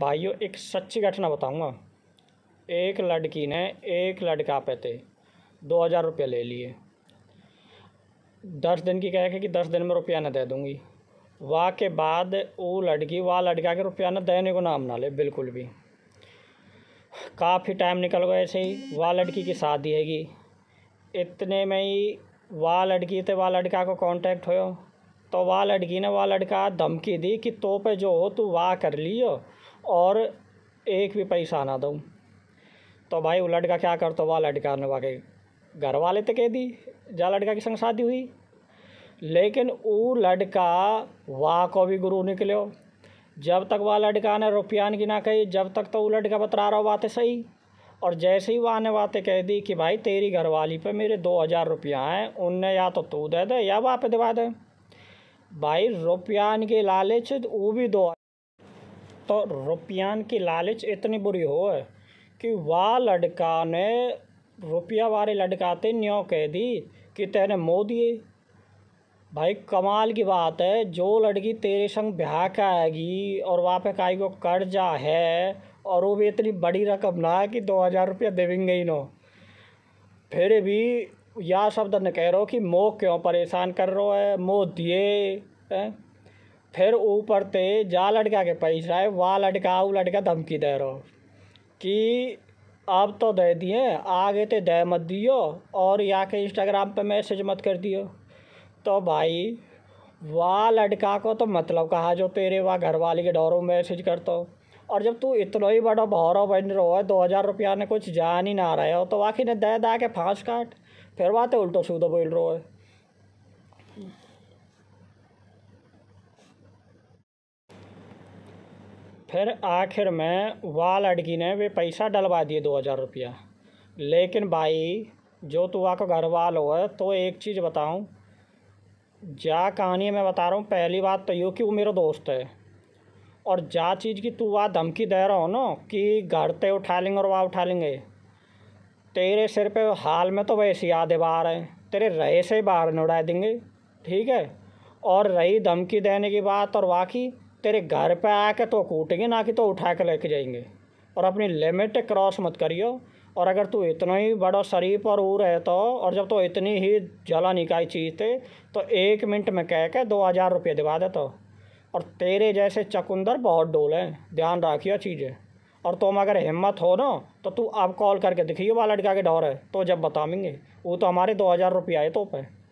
भाइयों एक सच्ची घटना बताऊंगा एक लड़की ने एक लड़का पे थे दो हज़ार रुपया ले लिए दस दिन की कह के कि दस दिन में रुपया ना दे दूँगी वाह के बाद वो लड़की वाह लड़का के रुपया ना देने को नाम ना ले बिल्कुल भी काफ़ी टाइम निकल गया ऐसे ही वाह लड़की की शादी हैगी इतने में ही वाह लड़की थे वाह लड़का को कांटेक्ट हो तो वाह लड़की ने वाह लड़का धमकी दी कि तो पे जो हो तू वाह कर लियो और एक भी पैसा ना दूँ तो भाई वो लड़का क्या कर तो वह लड़का ने वाकई घर वाले तो कह दी जा लड़का की संग शादी हुई लेकिन वो लड़का वाह को भी गुरु निकलो जब तक वह लड़का ने रुपयान की ना कही जब तक तो वो लड़का बतरा रहा बातें सही और जैसे ही वहाँ ने बातें कह दी कि भाई तेरी घरवाली पे मेरे दो हज़ार रुपया हैं उनने या तो तू दे दे या वहाँ पे दवा दे भाई रुपयान के लालच वो भी दो तो रुपयान की लालच इतनी बुरी हो कि वह लड़का ने रुपया वाले लड़का ते न्यो कह दी कि तेने मोह दिए भाई कमाल की बात है जो लड़की तेरे संग ब्याह के आएगी और वहाँ पे काई को कर्जा है और वो भी इतनी बड़ी रकम ना है कि दो हज़ार रुपया देवेंगे ही नो फिर भी यह शब्द न कह रहो कि मोह क्यों परेशान कर रो है मोह दिए है फिर ऊपर ते जा लड़का के पैसा है वहाँ लड़का वो लड़का धमकी दे रहो कि आप तो दे दिए आगे तो दे मत दियो और या के इंस्टाग्राम पे मैसेज मत कर दियो तो भाई वाह लड़का को तो मतलब कहा जो तेरे वाह घर वाले के डोरों मैसेज करता और जब तू इतना ही बड़ा भौरव बन रहो है दो हज़ार रुपया ने कुछ जान ही ना रहे हो तो वाकई ने दे दा के फांस काट फिर वहाँ तो उल्टो सूदो बोल रहो है फिर आखिर में वह लड़की ने वे पैसा डलवा दिए दो हज़ार रुपया लेकिन भाई जो वहाँ का घरवाल वाल हो तो एक चीज़ बताऊँ जा कहानी मैं बता रहा हूँ पहली बात तो यूँ कि वो मेरा दोस्त है और जा चीज़ की तू वहाँ धमकी दे रहा हो ना कि घर ते उठा लेंगे और वहाँ उठा लेंगे तेरे सिर पे हाल में तो वैसे याद है बाहर है तेरे रहे से बाहर नहीं देंगे ठीक है और रही धमकी देने की बात और वाकई तेरे घर पे आके तो कूटेंगे ना कि तो उठा के लेके जाएंगे और अपनी लिमिट क्रॉस मत करियो और अगर तू इतना ही बड़ा शरीफ और वो रहता हो और जब तो इतनी ही जला निकाय चीज़ थे तो एक मिनट में कह के दो हज़ार रुपये दिवा देता हो और तेरे जैसे चकुंदर बहुत डोल हैं ध्यान रखियो चीज़ें और तुम अगर हिम्मत हो ना तो तू अब कॉल करके दिखियो वाला लड़का के डॉर है तो जब बतावेंगे वो तो हमारे दो हज़ार रुपये आए तो पे